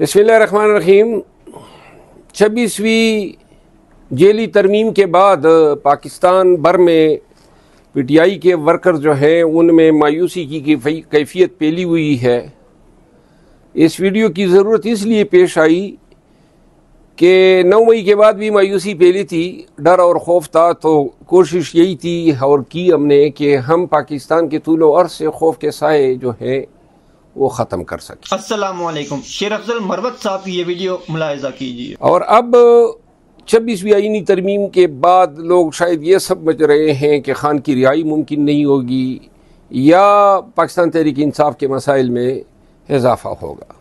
बसमान रहीम छब्बीसवीं jelly तरमीम के बाद पाकिस्तान भर में पी टी आई के वर्कर जो हैं उनमें मायूसी की कैफियत पेली हुई है इस वीडियो की ज़रूरत इसलिए पेश आई कि नौ मई के बाद भी मायूसी पेली थी डर और खौफ था तो कोशिश यही थी और की हमने कि हम पाकिस्तान के तूलो अर्स खौफ के साए जो हैं वो ख़त्म कर सके असलम शेर अफजल मरवत साहब की ये वीडियो मुलायजा कीजिए और अब छब्बीसवीं आइनी तरमीम के बाद लोग शायद ये समझ रहे हैं कि खान की रिहाई मुमकिन नहीं होगी या पाकिस्तान तहरीक इंसाफ के मसाइल में इजाफा होगा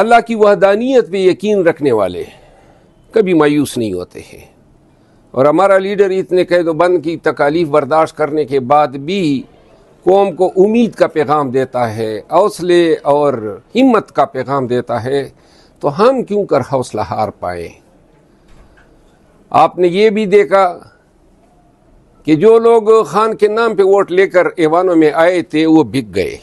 अल्लाह की वहदानियत पे यकीन रखने वाले कभी मायूस नहीं होते हैं और हमारा लीडर इतने कैदोबंद बंद की तकालीफ बर्दाश्त करने के बाद भी कौम को उम्मीद का पैगाम देता है हौसले और हिम्मत का पैगाम देता है तो हम क्यों कर हौसला हार पाए आपने ये भी देखा कि जो लोग खान के नाम पे वोट लेकर ऐवानों में आए थे वो बिक गए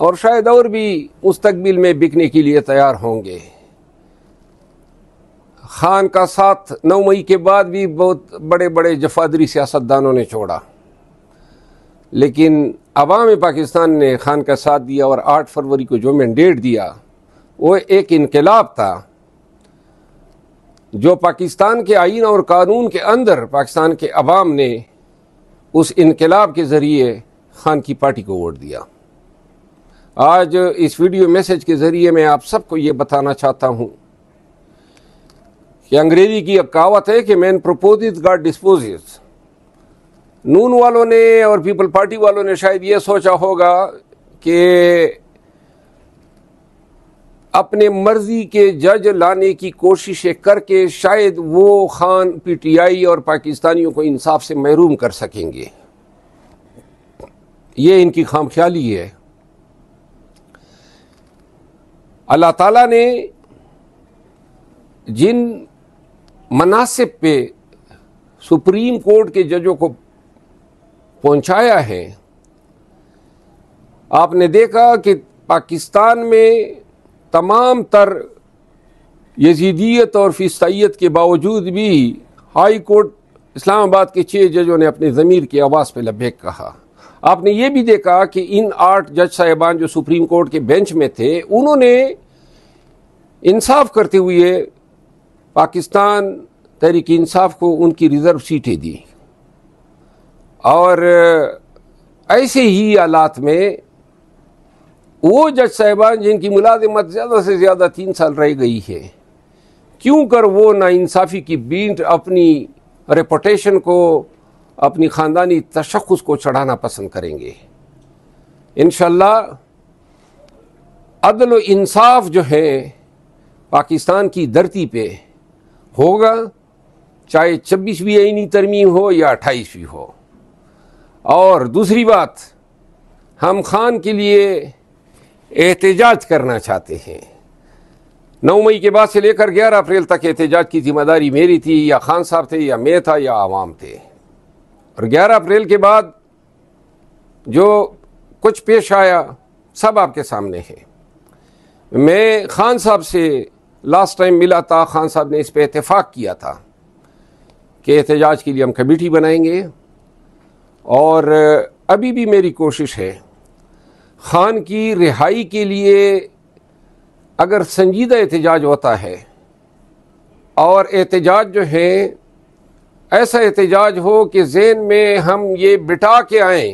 और शायद और भी मुस्तबिल में बिकने के लिए तैयार होंगे खान का साथ नौ मई के बाद भी बहुत बड़े बड़े जफादरी सियासतदानों ने छोड़ा लेकिन अवाम पाकिस्तान ने खान का साथ दिया और आठ फरवरी को जो मैंडेट दिया वो एक इनकलाब था जो पाकिस्तान के आइन और कानून के अंदर पाकिस्तान के अवाम ने उस इनकलाब के ज़रिए खान की पार्टी को वोट दिया आज इस वीडियो मैसेज के ज़रिए मैं आप सबको ये बताना चाहता हूँ कि अंग्रेज़ी की अब कहावत है कि मैन प्रपोजिज गॉड डिस्पोज नून वालों ने और पीपल पार्टी वालों ने शायद ये सोचा होगा कि अपने मर्जी के जज लाने की कोशिशें करके शायद वो खान पीटीआई और पाकिस्तानियों को इंसाफ से महरूम कर सकेंगे ये इनकी खाम ख्याली है अल्लाह ताला ने जिन मनासिब पे सुप्रीम कोर्ट के जजों को पहुंचाया है आपने देखा कि पाकिस्तान में तमाम तर यजीदियत और फिस्तियत के बावजूद भी हाई कोर्ट इस्लामाबाद के छः जजों ने अपने ज़मीर की आवाज़ पर लभेक कहा आपने ये भी देखा कि इन आठ जज साहिबान जो सुप्रीम कोर्ट के बेंच में थे उन्होंने इंसाफ करते हुए पाकिस्तान तहरीक इंसाफ को उनकी रिज़र्व सीटें दी और ऐसे ही हालात में वो जज साहिबान जिनकी मुलाजमत ज़्यादा से ज़्यादा तीन साल रह गई है क्यों कर वो नाइंसाफ़ी की बीट अपनी रेपोटेशन को अपनी ख़ानदानी तशखस को चढ़ाना पसंद करेंगे इन अदल इंसाफ जो है पाकिस्तान की धरती पे होगा चाहे छब्बीसवीं आईनी तरमीम हो या अट्ठाईसवीं हो और दूसरी बात हम खान के लिए एहतजाज करना चाहते हैं नौ मई के बाद से लेकर ग्यारह अप्रैल तक एहतजाज की जिम्मेदारी मेरी थी या खान साहब थे या मैं था या आवाम थे और ग्यारह अप्रैल के बाद जो कुछ पेश आया सब आपके सामने है मैं खान साहब से लास्ट टाइम मिला था खान साहब ने इस पर इतफाक़ किया था कि एहतजाज के लिए हम कमेटी बनाएंगे और अभी भी मेरी कोशिश है खान की रिहाई के लिए अगर संजीदा एहतजाज होता है और एहतजाज जो है ऐसा एहतजाज हो कि जेन में हम ये बिठा के आएँ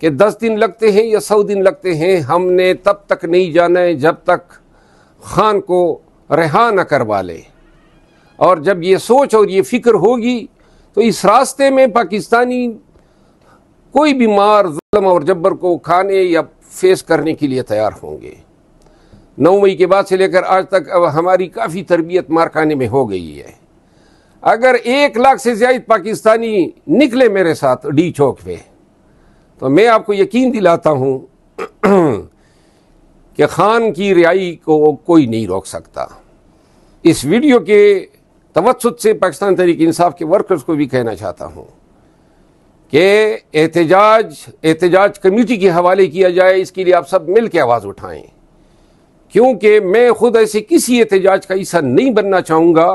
कि दस दिन लगते हैं या सौ दिन लगते हैं हमने तब तक नहीं जाना है जब तक खान को रिहा न करवा लें और जब ये सोच और ये फिक्र होगी तो इस रास्ते में पाकिस्तानी कोई बीमार जुलम और जब्बर को खाने या फेस करने के लिए तैयार होंगे नौ मई के बाद से लेकर आज तक अब हमारी काफ़ी तरबियत मारखाने में हो गई है अगर एक लाख से ज्यादा पाकिस्तानी निकले मेरे साथ डी चौक पे तो मैं आपको यकीन दिलाता हूँ कि खान की रिहाई को कोई नहीं रोक सकता इस वीडियो के तवसत से पाकिस्तान तरीके इंसाफ के वर्कर्स को भी कहना चाहता हूँ कि एहतजाज एहतजाज कम्यूनिटी के हवाले किया जाए इसके लिए आप सब मिल के आवाज़ उठाएं क्योंकि मैं खुद ऐसे किसी एहतजाज का हिस्सा नहीं बनना चाहूँगा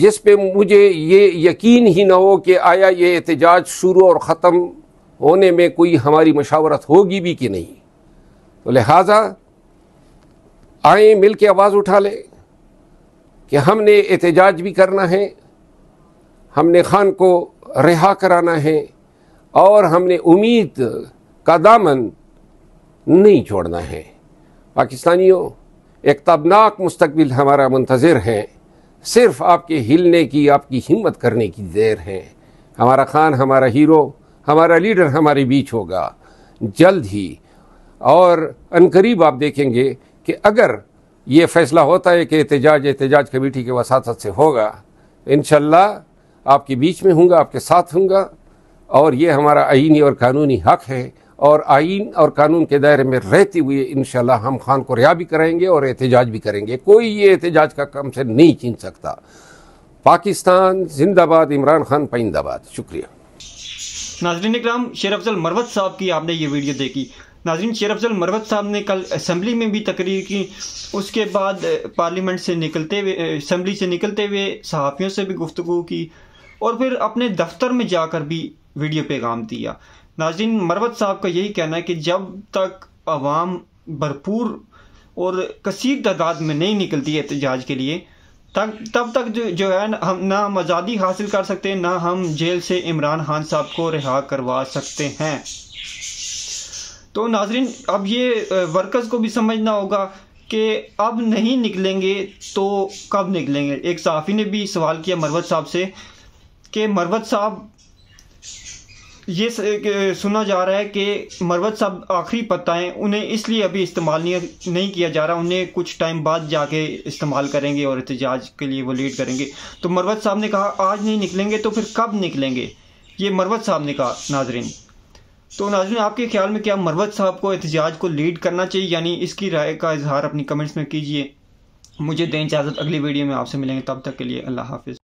जिस पे मुझे ये यकीन ही ना हो कि आया ये एहतजाज शुरू और ख़त्म होने में कोई हमारी मशावरत होगी भी कि नहीं तो लिहाजा आए मिल के आवाज़ उठा ले कि हमने एहतजाज भी करना है हमने खान को रिहा कराना है और हमने उम्मीद का दामन नहीं छोड़ना है पाकिस्तानियों एक तबनाक मुस्तबिल हमारा मुंतज़र है सिर्फ आपके हिलने की आपकी हिम्मत करने की देर है हमारा खान हमारा हीरो हमारा लीडर हमारे बीच होगा जल्द ही और अनकरीब आप देखेंगे कि अगर ये फैसला होता है कि एहतजाज एहतजाज कमेटी के वसात से होगा इन आपके बीच में हूँगा आपके साथ हूँ और ये हमारा आइनी और कानूनी हक है और आइन और कानून के दायरे में रहते हुए इन हम खान को रिहा भी करेंगे और एहतजाज भी करेंगे कोई ये एहतजाज का कम से नहीं छीन सकता पाकिस्तान जिंदाबाद इमरान खान पाइंदाबाद शुक्रिया नाजरीन इक्राम शेर अफजल मरवत साहब की आपने ये वीडियो देखी नाजरीन शेर अफजल मरवत साहब ने कल असम्बली में भी तकरीर की उसके बाद पार्लियामेंट से निकलते हुए असम्बली से निकलते हुए सहाफ़ियों से भी गुफ्तु की और फिर अपने दफ्तर में जाकर भी वीडियो पैगाम दिया नाजिन मरवत साहब का यही कहना है कि जब तक आवाम भरपूर और कसीर तादाद में नहीं निकलती एहतजाज के लिए तब तब तक जो जो है ना हम ना हम आज़ादी हासिल कर सकते हैं ना हम जेल से इमरान खान साहब को रिहा करवा सकते हैं तो नाजरीन अब ये वर्कर्स को भी समझना होगा कि अब नहीं निकलेंगे तो कब निकलेंगे एक साफ़ी ने भी सवाल किया मरवत साहब से कि मरवत साहब ये सुना जा रहा है कि मरवत साहब आखिरी पत्ता है उन्हें इसलिए अभी इस्तेमाल नहीं नहीं किया जा रहा उन्हें कुछ टाइम बाद जाके इस्तेमाल करेंगे और एहतजाज के लिए वो लीड करेंगे तो मरवत साहब ने कहा आज नहीं निकलेंगे तो फिर कब निकलेंगे ये मरवत साहब ने कहा नाजरीन तो नाजरीन आपके ख्याल में क्या मरवत साहब को एहतजाज को लीड करना चाहिए यानी इसकी राय का इजहार अपनी कमेंट्स में कीजिए मुझे दें इजाज़त अगली वीडियो में आपसे मिलेंगे तब तक के लिए अल्लाह हाफिज़